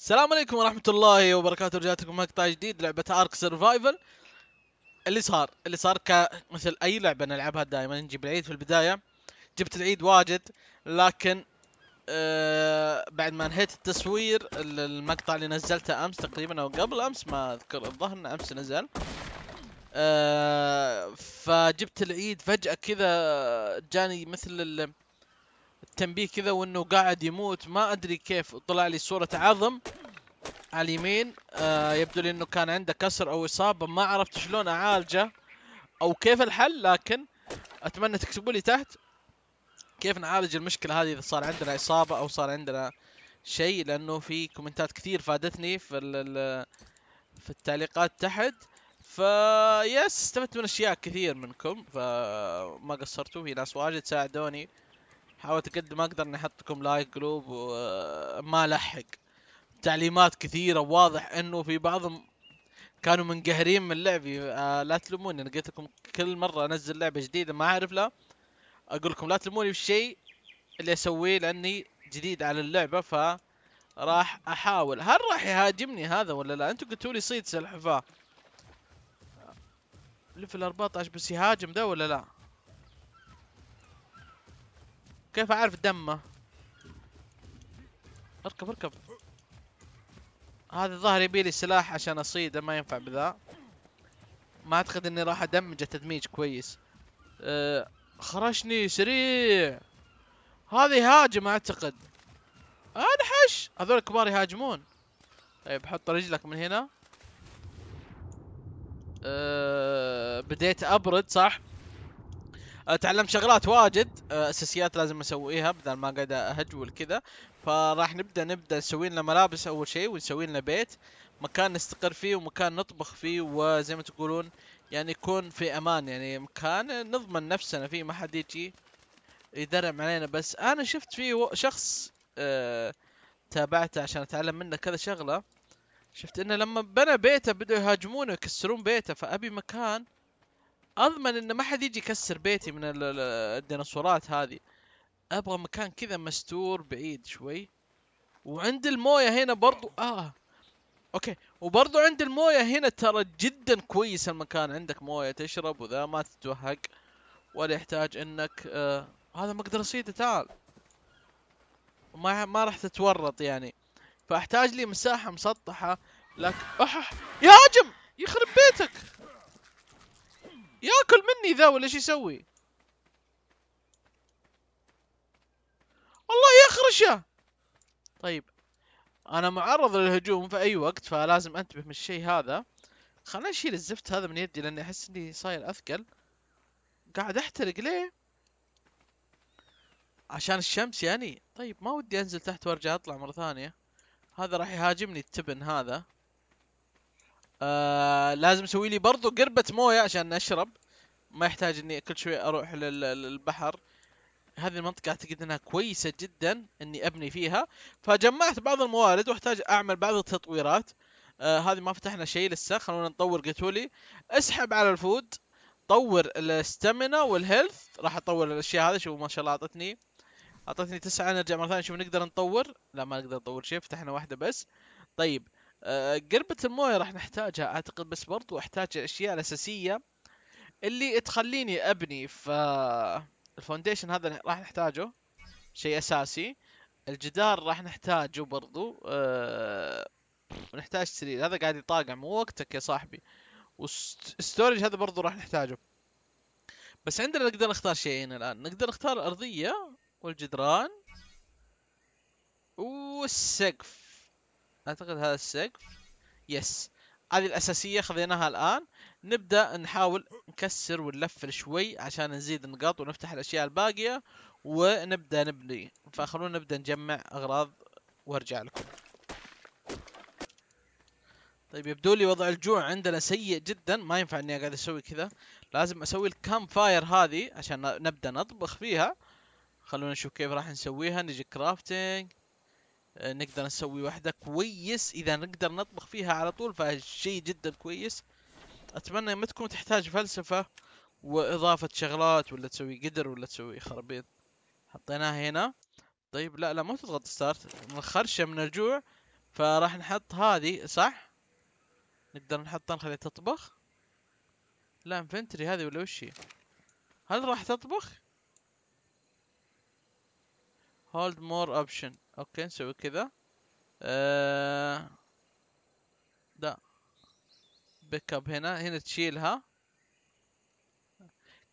السلام عليكم ورحمة الله وبركاته لكم مقطع جديد لعبة ارك سرفايفل اللي صار اللي صار كمثل اي لعبة نلعبها دائما نجيب العيد في البداية جبت العيد واجد لكن آه بعد ما انهيت التصوير المقطع اللي نزلته امس تقريبا او قبل امس ما اذكر الظهر انه امس نزل آه فجبت العيد فجأة كذا جاني مثل تنبيه كذا وانه قاعد يموت ما ادري كيف طلع لي صورة عظم على اليمين آه يبدو لي انه كان عنده كسر او اصابة ما عرفت شلون اعالجه او كيف الحل لكن اتمنى تكتبوا لي تحت كيف نعالج المشكلة هذه اذا صار عندنا اصابة او صار عندنا شيء لانه في كومنتات كثير فادتني في في التعليقات تحت فيس استفدت من اشياء كثير منكم فما قصرتوا في ناس واجد ساعدوني حاولت قد ما اقدر اني احطكم لايك جروب وما لحق تعليمات كثيره واضح انه في بعضهم كانوا منقهرين من لعبي آه، لا تلوموني انا قلت لكم كل مره انزل لعبه جديده ما اعرف لها اقول لكم لا تلوموني بالشيء اللي اسويه لاني جديد على اللعبه ف راح احاول هل راح يهاجمني هذا ولا لا انتم قلتوا لي صيد سلحفاه آه، ليفل 14 بس يهاجم ده ولا لا كيف اعرف دمه اركب اركب هذا الظاهر يبي لي سلاح عشان اصيده ما ينفع بذا ما اعتقد اني راح ادمجه تدميج كويس أه، خرشني سريع هذا يهاجم اعتقد انحش آه، هذول الكبار يهاجمون طيب حط رجلك من هنا أه بديت ابرد صح أه، تعلمت شغلات واجد أه، اساسيات لازم اسويها بدل ما قاعد اهجول كذا فراح نبدا نبدا نسوي لنا ملابس اول شيء ونسوي لنا بيت مكان نستقر فيه ومكان نطبخ فيه وزي ما تقولون يعني يكون في امان يعني مكان نضمن نفسنا فيه ما حد يجي يدرم علينا بس انا شفت في شخص أه تابعته عشان اتعلم منه كذا شغله شفت انه لما بنى بيته بدوا يهاجمونه ويكسرون بيته فابي مكان اضمن انه ما حد يجي يكسر بيتي من الديناصورات هذه ابغى مكان كذا مستور بعيد شوي وعند المويه هنا برضو اه اوكي وبرضو عند المويه هنا ترى جدا كويس المكان عندك مويه تشرب وذا ما تتوهق ولا يحتاج انك آه هذا ما اقدر اصيده تعال ما ما راح تتورط يعني فاحتاج لي مساحه مسطحه لك اح هاجم يخرب بيتك ياكل مني ذا ولا ايش يسوي والله يخرشه طيب انا معرض للهجوم في اي وقت فلازم انتبه من الشيء هذا خليني اشيل الزفت هذا من يدي لاني احس اني صاير اثقل قاعد احترق ليه عشان الشمس يعني طيب ما ودي انزل تحت وارجع اطلع مره ثانيه هذا راح يهاجمني التبن هذا آه لازم اسوي لي برضو قربة مويه عشان اشرب ما يحتاج اني كل شوي اروح للبحر هذه المنطقة اعتقد انها كويسة جدا اني ابني فيها فجمعت بعض الموارد واحتاج اعمل بعض التطويرات آه هذه ما فتحنا شيء لسه خلونا نطور قتولي اسحب على الفود طور الاستامينا والهيلث راح اطور الاشياء هذه شوف ما شاء الله اعطتني اعطتني تسعة نرجع مرة ثانية نشوف نقدر نطور لا ما نقدر نطور شيء فتحنا واحدة بس طيب آه، قربة المويه راح نحتاجها اعتقد بس برضو احتاج الاشياء الاساسية اللي تخليني ابني ف الفونديشن هذا راح نحتاجه شيء اساسي الجدار راح نحتاجه برضو أه... نحتاج سرير هذا قاعد يطاقع مو وقتك يا صاحبي والستورج هذا برضو راح نحتاجه بس عندنا نقدر نختار شيئين الان نقدر نختار الارضية والجدران والسقف اعتقد هذا السقف يس هذه الاساسيه خذيناها الان نبدا نحاول نكسر ونلفل شوي عشان نزيد نقاط ونفتح الاشياء الباقيه ونبدا نبني فخلونا نبدا نجمع اغراض وارجع لكم طيب يبدو لي وضع الجوع عندنا سيء جدا ما ينفع اني قاعد اسوي كذا لازم اسوي الكام فاير هذه عشان نبدا نطبخ فيها خلونا نشوف كيف راح نسويها نجي كرافتنج آه، نقدر نسوي واحدة كويس إذا نقدر نطبخ فيها على طول فشيء جدا كويس أتمنى ما تكون تحتاج فلسفة وإضافة شغلات ولا تسوي قدر ولا تسوي خربيط حطيناها هنا طيب لا لا ما تضغط ستارت الخرشة من الجوع فراح نحط هذه صح نقدر نحطها نخليها تطبخ لا انفنتري هذه ولا وش هي هل راح تطبخ هولد مور اوبشن اوكي نسوي كذا ااا لا بيك اب هنا هنا تشيلها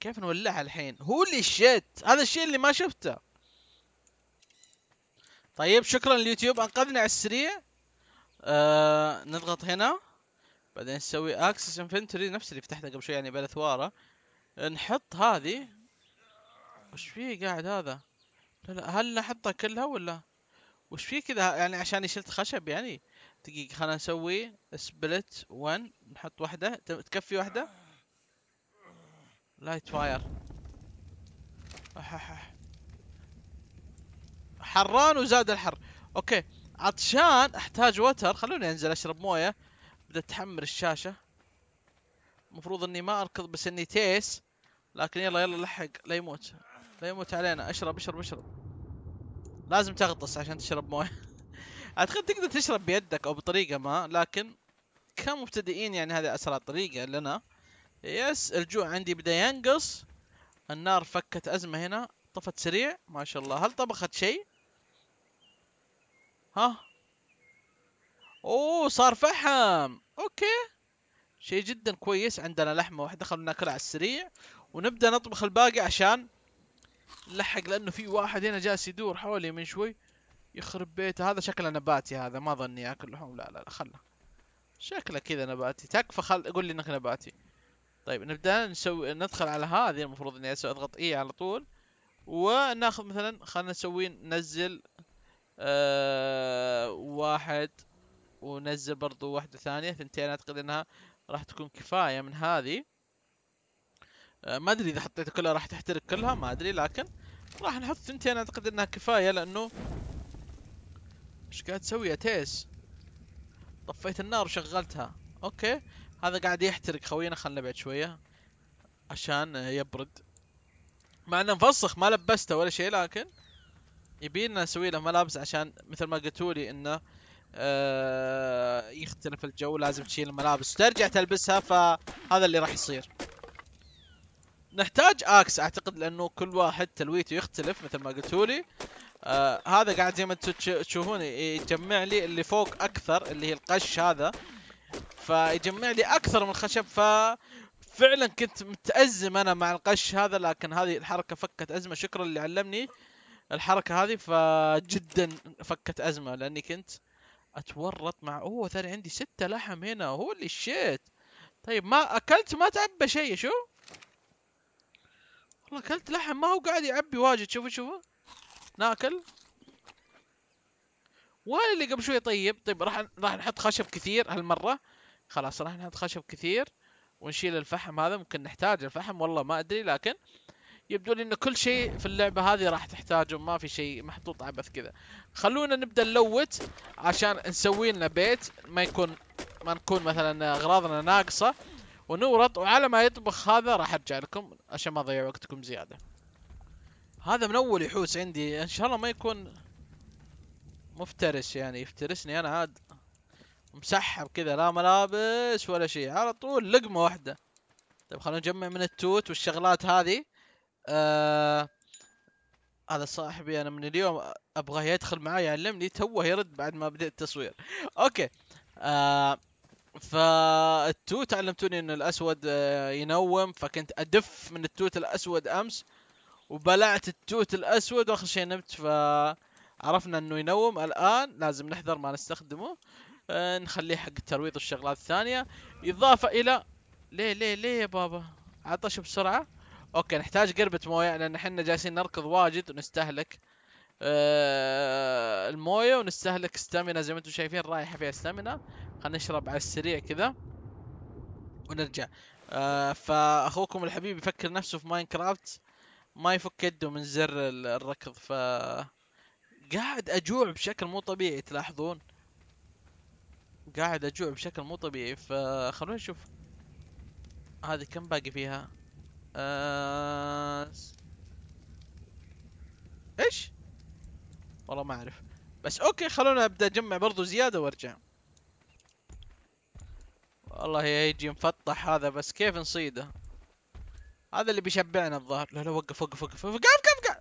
كيف نولعها الحين هو اللي شيت هذا الشيء اللي ما شفته طيب شكرا اليوتيوب انقذني على السريع آه نضغط هنا بعدين نسوي اكسس انفنتوري نفس اللي فتحته قبل شوي يعني بالاثواره نحط هذه وش فيه قاعد هذا لا لا هل نحطها كلها ولا وش في كذا يعني عشان شلت خشب يعني دقيقة خلنا نسوي سبلت 1 نحط واحدة تكفي واحدة لايت فاير حران وزاد الحر اوكي عطشان احتاج وتر خلوني انزل اشرب مويه بدأت تحمر الشاشة المفروض اني ما اركض بس اني تيس لكن يلا يلا لحق لا يموت لا يموت علينا اشرب اشرب اشرب لازم تغطس عشان تشرب مويه اعتقد تقدر تشرب بيدك او بطريقه ما لكن كمبتدئين يعني هذه اسرع طريقه لنا يس الجوع عندي بدا ينقص النار فكت ازمه هنا طفت سريع ما شاء الله هل طبخت شيء ها اوه صار فحم اوكي شيء جدا كويس عندنا لحمه واحده خلونا ناكلها على السريع ونبدا نطبخ الباقي عشان لحق لانه في واحد هنا جالس يدور حولي من شوي يخرب بيته هذا شكله نباتي هذا ما ظني ياكل لحوم لا لا لا خله شكله كذا نباتي تكفى خل قول لي انك نباتي طيب نبدا نسوي ندخل على هذه المفروض اني اسوي اضغط اي على طول وناخذ مثلا خلينا نسوي ننزل آه واحد ونزل برضو واحدة ثانية ثنتين اعتقد انها راح تكون كفاية من هذه آه، ما ادري اذا حطيته كلها راح تحترق كلها ما ادري لكن راح نحط ثنتين اعتقد انها كفايه لانه ايش قاعد تسوي يا تيس طفيت النار وشغلتها اوكي هذا قاعد يحترق خوينا خلنا نبعد شويه عشان يبرد مع انه مفسخ ما لبسته ولا شيء لكن يبينا نسوي له ملابس عشان مثل ما قلتوا لي انه آه، يختلف الجو لازم تشيل الملابس وترجع تلبسها فهذا اللي راح يصير نحتاج اكس اعتقد لانه كل واحد تلويته يختلف مثل ما قلتوا لي آه هذا قاعد زي ما انتم تشوفون يجمع لي اللي فوق اكثر اللي هي القش هذا فيجمع لي اكثر من الخشب ف فعلا كنت متازم انا مع القش هذا لكن هذه الحركه فكت ازمه شكرا اللي علمني الحركه هذه فجدا فكت ازمه لاني كنت اتورط مع اوه ترى عندي ستة لحم هنا هو اللي شيت طيب ما اكلت ما تعبى شيء شو والله اكلت لحم ما هو قاعد يعبي واجد شوفوا شوفوا ناكل وين اللي قبل شوي طيب طيب راح راح نحط خشب كثير هالمره خلاص راح نحط خشب كثير ونشيل الفحم هذا ممكن نحتاج الفحم والله ما ادري لكن يبدو لي انه كل شيء في اللعبه هذه راح تحتاجه ما في شيء محطوط عبث كذا خلونا نبدا نلوت عشان نسوي لنا بيت ما يكون ما نكون مثلا اغراضنا ناقصه ونورط وعلى ما يطبخ هذا راح ارجع لكم عشان ما اضيع وقتكم زياده هذا من اول يحوس عندي ان شاء الله ما يكون مفترس يعني يفترسني انا عاد مسحب كذا لا ملابس ولا شيء على طول لقمه واحده طيب خلونا نجمع من التوت والشغلات هذه آه... هذا صاحبي انا من اليوم ابغاه يدخل معي يعلمني توه يرد بعد ما بدأت التصوير اوكي آه... فالتوت علمتوني انه الاسود آه، ينوم فكنت ادف من التوت الاسود امس وبلعت التوت الاسود واخر شيء نمت فعرفنا انه ينوم الان لازم نحذر ما نستخدمه آه، نخليه حق الترويض والشغلات الثانيه اضافه الى ليه ليه ليه يا بابا عطش بسرعه اوكي نحتاج قربة مويه لان احنا جالسين نركض واجد ونستهلك آه المويه ونستهلك ستامينا زي ما انتم شايفين رايحه فيها ستامينا خلينا نشرب على السريع كذا ونرجع آه فاخوكم الحبيب يفكر نفسه في ماينكرافت ما يفك يده من زر الركض ف قاعد اجوع بشكل مو طبيعي تلاحظون قاعد اجوع بشكل مو طبيعي فخلونا نشوف هذه كم باقي فيها آه... ايش والله ما اعرف بس اوكي خلونا ابدا اجمع برضو زياده وارجع والله يجي مفطح هذا بس كيف نصيده هذا اللي بيشبعنا الظاهر لا لا وقف وقف وقف وقف قاعد قاعد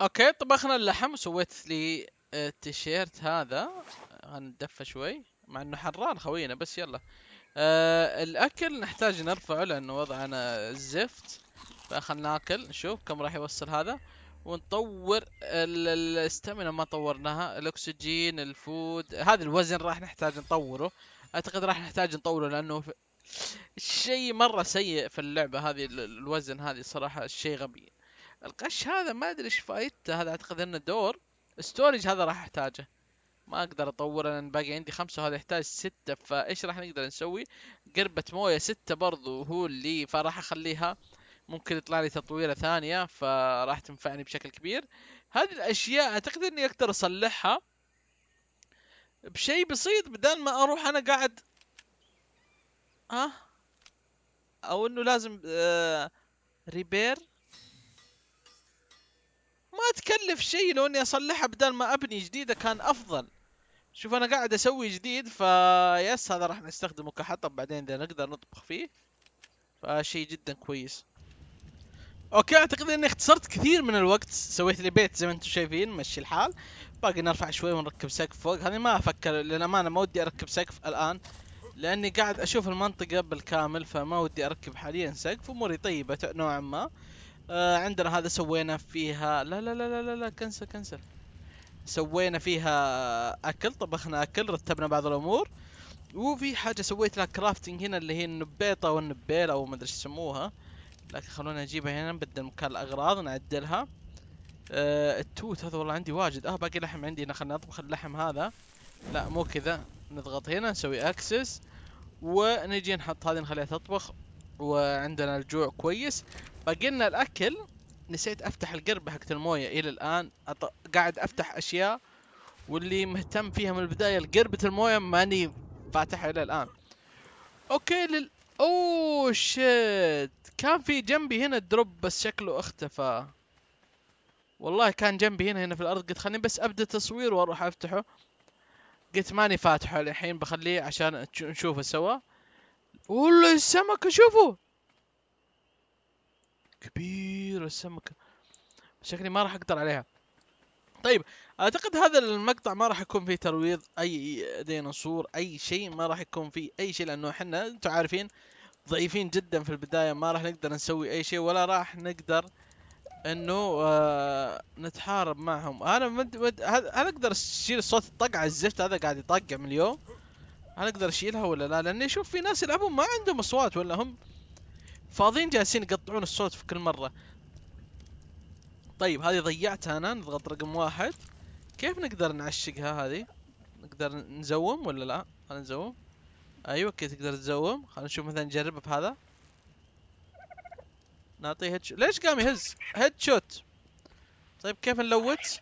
اوكي طبخنا اللحم وسويت لي آه، التيشيرت هذا هندفه شوي مع انه حرار خوينا بس يلا آه الاكل نحتاج نرفعه لانه وضعنا الزفت فخلنا ناكل نشوف كم راح يوصل هذا ونطور الاستامينا ما طورناها الاكسجين الفود هذا الوزن راح نحتاج نطوره اعتقد راح نحتاج نطوره لانه شيء مره سيء في اللعبه هذه الوزن هذه صراحه شيء غبي القش هذا ما ادري ايش فايدته هذا اعتقد انه دور ستورج هذا راح احتاجه ما اقدر اطوره لان باقي عندي خمسة وهذا يحتاج ستة فايش راح نقدر نسوي قربة موية ستة برضو هو اللي فراح اخليها ممكن يطلع لي تطويره ثانيه فراح تنفعني بشكل كبير هذه الاشياء اعتقد اني اقدر اصلحها بشيء بسيط بدل ما اروح انا قاعد ها او انه لازم ريبير آه، ما تكلف شيء لو اني اصلحها بدل ما ابني جديده كان افضل شوف انا قاعد اسوي جديد فيس هذا راح نستخدمه كحطب بعدين اذا نقدر نطبخ فيه فشيء جدا كويس اوكي اعتقد اني اختصرت كثير من الوقت سويت لي بيت زي ما انتم شايفين مشي الحال باقي نرفع شوي ونركب سقف فوق هذه ما افكر للامانه ما ودي اركب سقف الان لاني قاعد اشوف المنطقه بالكامل فما ودي اركب حاليا سقف اموري طيبه نوعا ما آه عندنا هذا سوينا فيها لا لا لا لا لا, لا كنسل كنسل سوينا فيها اكل طبخنا اكل رتبنا بعض الامور وفي حاجه سويت لها كرافتنج هنا اللي هي النبيطه والنبيله او ما ادري ايش يسموها لكن خلونا نجيبها هنا نبدل مكان الاغراض نعدلها أه التوت هذا والله عندي واجد اه باقي لحم عندي خلنا نطبخ اللحم هذا لا مو كذا نضغط هنا نسوي اكسس ونجي نحط هذه نخليها تطبخ وعندنا الجوع كويس باقي لنا الاكل نسيت افتح القربه حقت المويه الى الان أط... قاعد افتح اشياء واللي مهتم فيها من البدايه قربه المويه ماني فاتحها الى الان اوكي لل... اوه oh, شيت كان في جنبي هنا دروب بس شكله اختفى والله كان جنبي هنا هنا في الارض قلت خليني بس ابدا تصوير واروح افتحه قلت ماني فاتحه الحين بخليه عشان نشوفه سوا والله السمكة شوفوا كبيرة السمكة شكلي ما راح اقدر عليها طيب اعتقد هذا المقطع ما راح يكون فيه ترويض اي ديناصور اي شيء ما راح يكون فيه اي شيء لانه احنا انتم عارفين ضعيفين جدا في البدايه ما راح نقدر نسوي اي شيء ولا راح نقدر انه آه نتحارب معهم انا مد مد هل اقدر اشيل صوت الطقعه الزفت هذا قاعد يطقع من اليوم هل اقدر اشيلها ولا لا لاني اشوف في ناس يلعبون ما عندهم اصوات ولا هم فاضيين جالسين يقطعون الصوت في كل مره طيب هذه ضيعتها انا نضغط رقم واحد كيف نقدر نعشقها هذه نقدر نزوم ولا لا خلينا نزوم ايوه كذا تقدر تزوم خلينا نشوف مثلا نجربها بهذا نعطيه هيد شوت ليش قام يهز هيد شوت طيب كيف نلوت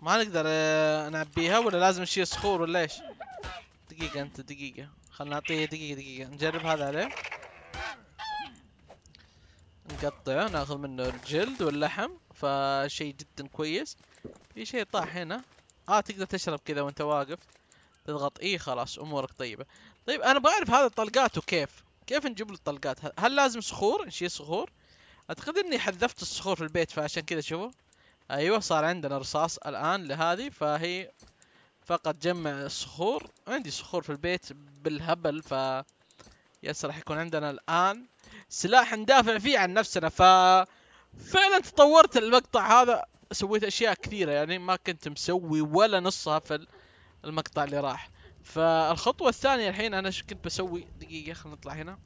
ما نقدر آه، نعبيها ولا لازم نشيل صخور ولا ايش دقيقة انت دقيقة خلينا نعطيه دقيقة دقيقة نجرب هذا عليه نقطعه ناخذ منه الجلد واللحم فشيء جدا كويس في شيء طاح هنا اه تقدر تشرب كذا وانت واقف تضغط اي خلاص امورك طيبه طيب انا بعرف هذا طلقاته كيف كيف نجيب له الطلقات هل لازم صخور نشيل صخور اعتقد اني حذفت الصخور في البيت فعشان كذا شوفوا ايوه صار عندنا رصاص الان لهذه فهي فقط جمع الصخور عندي صخور في البيت بالهبل ف يس راح يكون عندنا الان سلاح ندافع فيه عن نفسنا ف فعلا تطورت المقطع هذا سويت اشياء كثيره يعني ما كنت مسوي ولا نصها في المقطع اللي راح فالخطوه الثانيه الحين انا شو كنت بسوي دقيقه خلينا نطلع هنا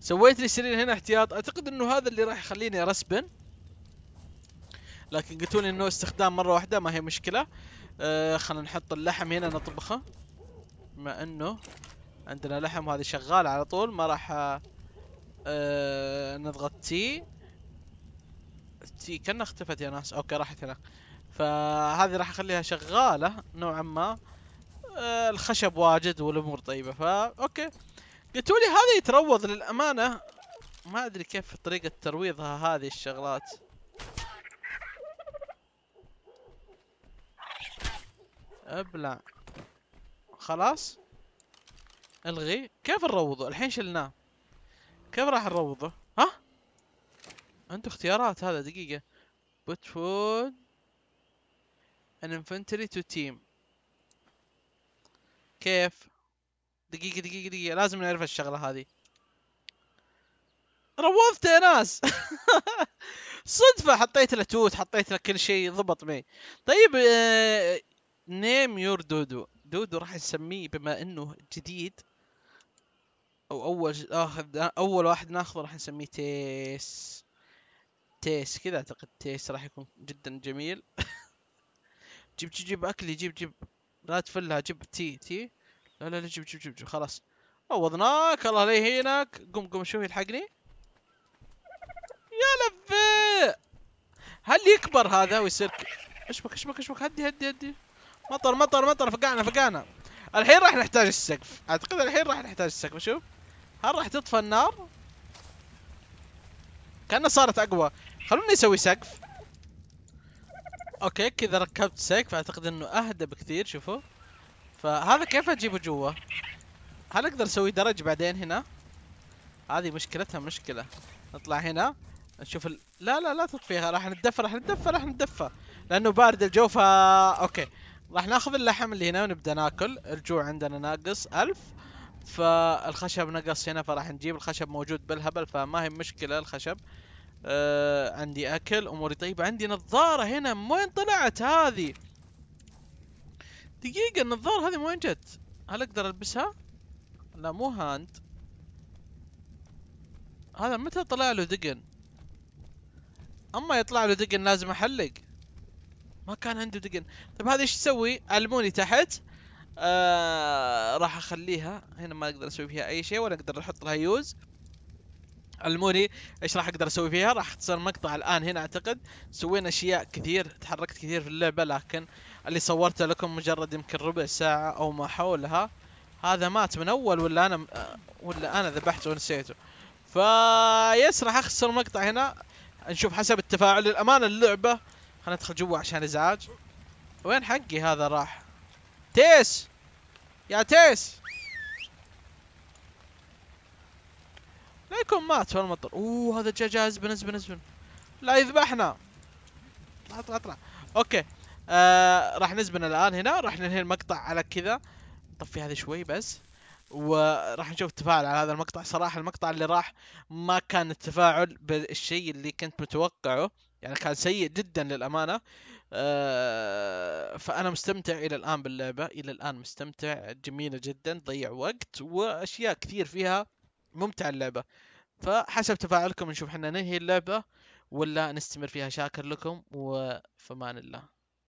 سويت لي سرير هنا احتياط اعتقد انه هذا اللي راح يخليني رسبن لكن قلتوا لي انه استخدام مره واحده ما هي مشكله آه خلينا نحط اللحم هنا نطبخه بما انه عندنا لحم وهذه شغال على طول ما راح آه، نضغط تي تي كنا اختفت يا ناس اوكي راحت هنا فهذه راح اخليها شغاله نوعا ما آه، الخشب واجد والامور طيبه فا اوكي قلتوا لي هذا يتروض للامانه ما ادري كيف طريقه ترويضها هذه الشغلات ابلع خلاص الغي كيف نروضه الحين شلناه كيف راح نروضه؟ ها؟ عنده اختيارات هذا دقيقة بوت فود ان انفنتري تو تيم كيف؟ دقيقة دقيقة دقيقة لازم نعرف الشغلة هذه روضته يا ناس صدفة حطيت له توت حطيت له كل شيء ضبط معي طيب نيم يور دودو دودو راح نسميه بما انه جديد او اول اخذ اول واحد ناخذه راح نسميه تيس تيس كذا اعتقد تيس راح يكون جدا جميل جيب جيب اكل جيب جيب لا تفلها جيب تي تي لا لا لا جيب جيب جيب, جيب. خلاص عوضناك الله لا يهينك قم قم شوف يلحقني يا لفي هل يكبر هذا ويصير اشبك اشبك اشبك هدي هدي هدي مطر مطر مطر فقعنا فقعنا الحين راح نحتاج السقف اعتقد الحين راح نحتاج السقف شوف هل راح تطفى النار؟ كأنها صارت أقوى خلوني أسوي سقف أوكي كذا ركبت سقف أعتقد أنه أهدى بكثير شوفوا فهذا كيف أجيبه جوا؟ هل أقدر أسوي درج بعدين هنا؟ هذه مشكلتها مشكلة نطلع هنا نشوف ال... لا لا لا تطفيها راح نتدفى راح نتدفى راح نتدفى لأنه بارد الجو فا أوكي راح ناخذ اللحم اللي هنا ونبدأ ناكل الجوع عندنا ناقص ألف فالخشب نقص هنا فراح نجيب الخشب موجود بالهبل فما هي مشكلة الخشب آه عندي اكل اموري طيبة عندي نظارة هنا وين طلعت هذه دقيقة النظارة هذه وين جت هل اقدر البسها لا مو هاند هذا متى طلع له دقن اما يطلع له دقن لازم احلق ما كان عنده دقن طيب هذا ايش تسوي علموني تحت آه، راح اخليها هنا ما اقدر اسوي فيها اي شيء ولا اقدر احط لها يوز علموني ايش راح اقدر اسوي فيها راح تصير مقطع الان هنا اعتقد سوينا اشياء كثير تحركت كثير في اللعبه لكن اللي صورته لكم مجرد يمكن ربع ساعه او ما حولها هذا مات من اول ولا انا آه، ولا انا ذبحته ونسيته فا يس راح اخسر مقطع هنا نشوف حسب التفاعل للامانه اللعبه خلينا ندخل جوا عشان ازعاج وين حقي هذا راح تيس يا تيس لا يكون مات في المطر اوه هذا جا جاهز ازبن ازبن لا يذبحنا اطلع اطلع اطلع اوكي آه راح نزبن الان هنا راح ننهي المقطع على كذا نطفي هذه شوي بس وراح نشوف التفاعل على هذا المقطع صراحه المقطع اللي راح ما كان التفاعل بالشيء اللي كنت متوقعه يعني كان سيء جدا للامانه آه، فانا مستمتع الى الان باللعبه الى الان مستمتع جميله جدا تضيع وقت واشياء كثير فيها ممتعه اللعبه فحسب تفاعلكم نشوف احنا ننهي اللعبه ولا نستمر فيها شاكر لكم وفمان الله